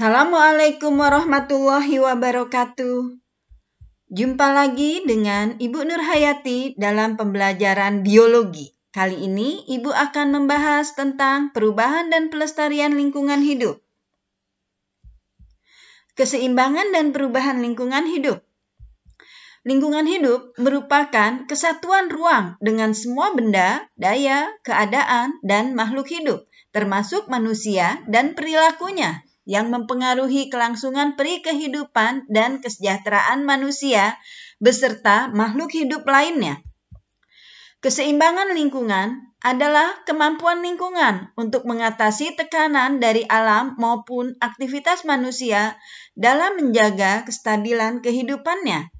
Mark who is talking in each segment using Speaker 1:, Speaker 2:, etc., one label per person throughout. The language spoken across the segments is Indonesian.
Speaker 1: Assalamualaikum warahmatullahi wabarakatuh. Jumpa lagi dengan Ibu Nurhayati dalam pembelajaran biologi. Kali ini Ibu akan membahas tentang perubahan dan pelestarian lingkungan hidup. Keseimbangan dan perubahan lingkungan hidup. Lingkungan hidup merupakan kesatuan ruang dengan semua benda, daya, keadaan, dan makhluk hidup, termasuk manusia dan perilakunya yang mempengaruhi kelangsungan peri kehidupan dan kesejahteraan manusia beserta makhluk hidup lainnya. Keseimbangan lingkungan adalah kemampuan lingkungan untuk mengatasi tekanan dari alam maupun aktivitas manusia dalam menjaga kestabilan kehidupannya.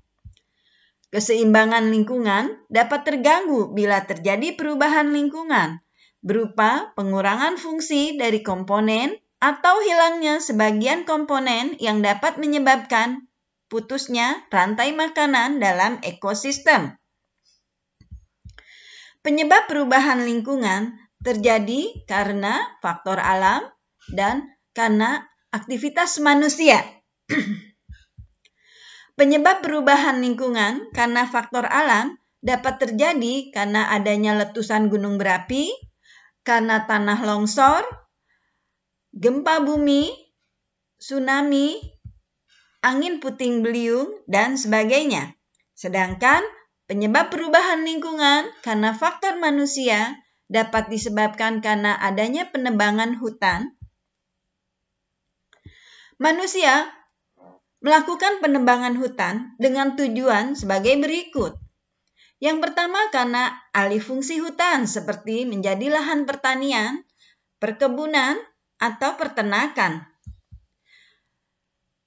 Speaker 1: Keseimbangan lingkungan dapat terganggu bila terjadi perubahan lingkungan berupa pengurangan fungsi dari komponen atau hilangnya sebagian komponen yang dapat menyebabkan putusnya rantai makanan dalam ekosistem. Penyebab perubahan lingkungan terjadi karena faktor alam dan karena aktivitas manusia. Penyebab perubahan lingkungan karena faktor alam dapat terjadi karena adanya letusan gunung berapi, karena tanah longsor, gempa bumi, tsunami, angin puting beliung, dan sebagainya. Sedangkan penyebab perubahan lingkungan karena faktor manusia dapat disebabkan karena adanya penebangan hutan. Manusia melakukan penebangan hutan dengan tujuan sebagai berikut. Yang pertama karena alih fungsi hutan seperti menjadi lahan pertanian, perkebunan, atau pertenakan.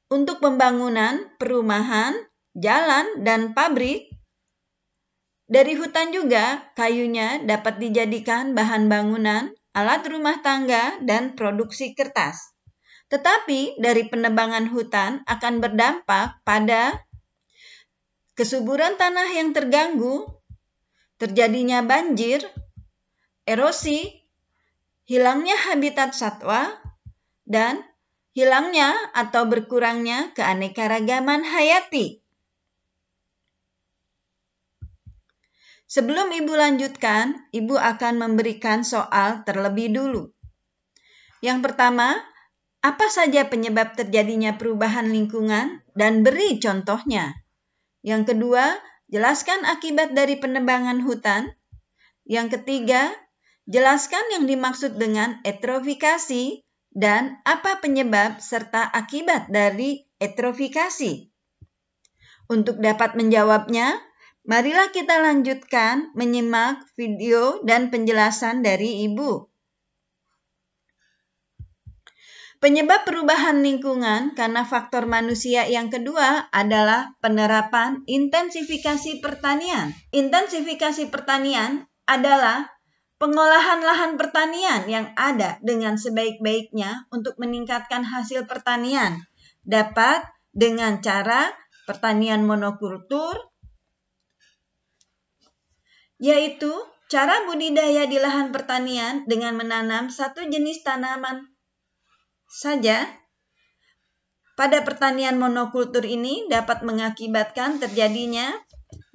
Speaker 1: Untuk pembangunan, perumahan, jalan, dan pabrik, dari hutan juga kayunya dapat dijadikan bahan bangunan, alat rumah tangga, dan produksi kertas. Tetapi dari penebangan hutan akan berdampak pada kesuburan tanah yang terganggu, terjadinya banjir, erosi, hilangnya habitat satwa, dan hilangnya atau berkurangnya keanekaragaman hayati. Sebelum Ibu lanjutkan, Ibu akan memberikan soal terlebih dulu. Yang pertama, apa saja penyebab terjadinya perubahan lingkungan dan beri contohnya. Yang kedua, jelaskan akibat dari penebangan hutan. Yang ketiga, Jelaskan yang dimaksud dengan eutrofikasi dan apa penyebab serta akibat dari eutrofikasi. Untuk dapat menjawabnya, marilah kita lanjutkan menyimak video dan penjelasan dari Ibu. Penyebab perubahan lingkungan karena faktor manusia yang kedua adalah penerapan intensifikasi pertanian. Intensifikasi pertanian adalah Pengolahan lahan pertanian yang ada dengan sebaik-baiknya untuk meningkatkan hasil pertanian dapat dengan cara pertanian monokultur, yaitu cara budidaya di lahan pertanian dengan menanam satu jenis tanaman saja. Pada pertanian monokultur ini dapat mengakibatkan terjadinya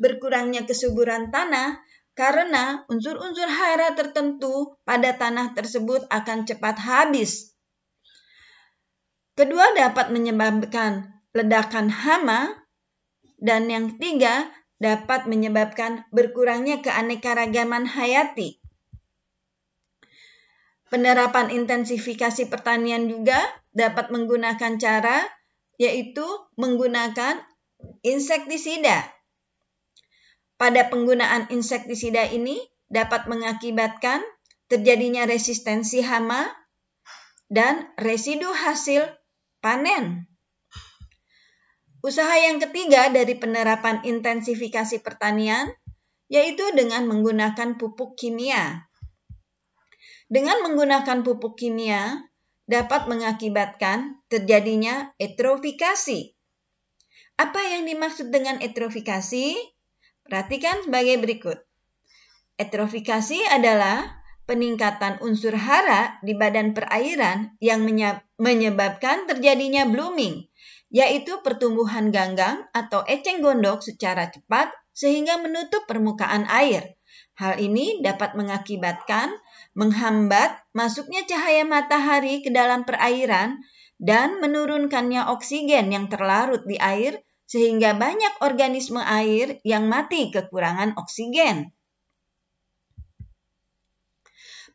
Speaker 1: berkurangnya kesuburan tanah karena unsur-unsur hara tertentu pada tanah tersebut akan cepat habis. Kedua dapat menyebabkan ledakan hama dan yang ketiga dapat menyebabkan berkurangnya keanekaragaman hayati. Penerapan intensifikasi pertanian juga dapat menggunakan cara yaitu menggunakan insektisida pada penggunaan insektisida ini dapat mengakibatkan terjadinya resistensi hama dan residu hasil panen. Usaha yang ketiga dari penerapan intensifikasi pertanian yaitu dengan menggunakan pupuk kimia. Dengan menggunakan pupuk kimia dapat mengakibatkan terjadinya eutrofikasi. Apa yang dimaksud dengan eutrofikasi? Perhatikan sebagai berikut. Eutrofikasi adalah peningkatan unsur hara di badan perairan yang menyebabkan terjadinya blooming, yaitu pertumbuhan ganggang atau eceng gondok secara cepat sehingga menutup permukaan air. Hal ini dapat mengakibatkan menghambat masuknya cahaya matahari ke dalam perairan dan menurunkannya oksigen yang terlarut di air sehingga banyak organisme air yang mati kekurangan oksigen.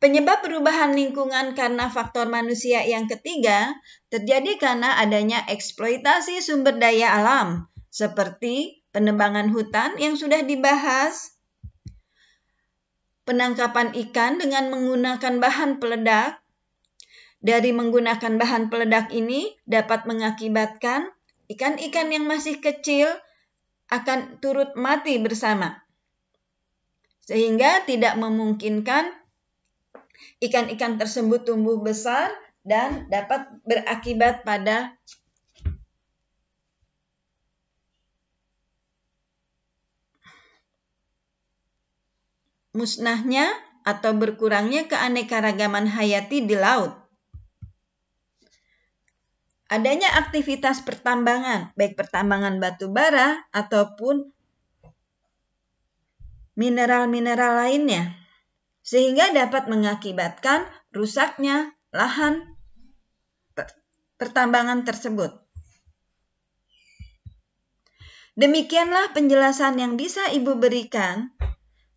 Speaker 1: Penyebab perubahan lingkungan karena faktor manusia yang ketiga terjadi karena adanya eksploitasi sumber daya alam, seperti penebangan hutan yang sudah dibahas, penangkapan ikan dengan menggunakan bahan peledak. Dari menggunakan bahan peledak ini dapat mengakibatkan Ikan-ikan yang masih kecil akan turut mati bersama. Sehingga tidak memungkinkan ikan-ikan tersebut tumbuh besar dan dapat berakibat pada musnahnya atau berkurangnya keanekaragaman hayati di laut adanya aktivitas pertambangan, baik pertambangan batu bara ataupun mineral-mineral lainnya, sehingga dapat mengakibatkan rusaknya lahan pertambangan tersebut. Demikianlah penjelasan yang bisa Ibu berikan.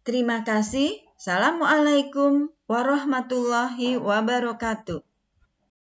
Speaker 1: Terima kasih. Assalamualaikum warahmatullahi wabarakatuh.